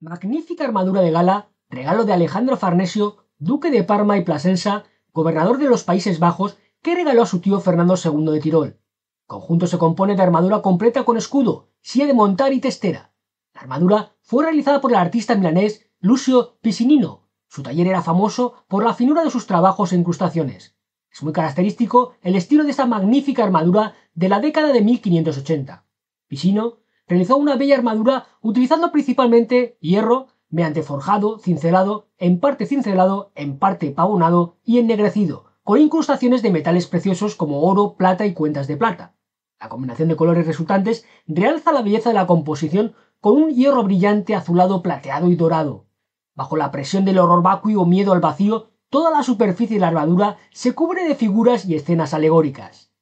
Magnífica armadura de gala, regalo de Alejandro Farnesio, duque de Parma y Plasensa, gobernador de los Países Bajos, que regaló a su tío Fernando II de Tirol. Conjunto se compone de armadura completa con escudo, silla de montar y testera. La armadura fue realizada por el artista milanés Lucio Piscinino. Su taller era famoso por la finura de sus trabajos e incrustaciones. Es muy característico el estilo de esta magnífica armadura de la década de 1580. Piscinino realizó una bella armadura utilizando principalmente hierro mediante forjado, cincelado, en parte cincelado, en parte pavonado y ennegrecido, con incrustaciones de metales preciosos como oro, plata y cuentas de plata. La combinación de colores resultantes realza la belleza de la composición con un hierro brillante azulado, plateado y dorado. Bajo la presión del horror vacuo o miedo al vacío, toda la superficie de la armadura se cubre de figuras y escenas alegóricas.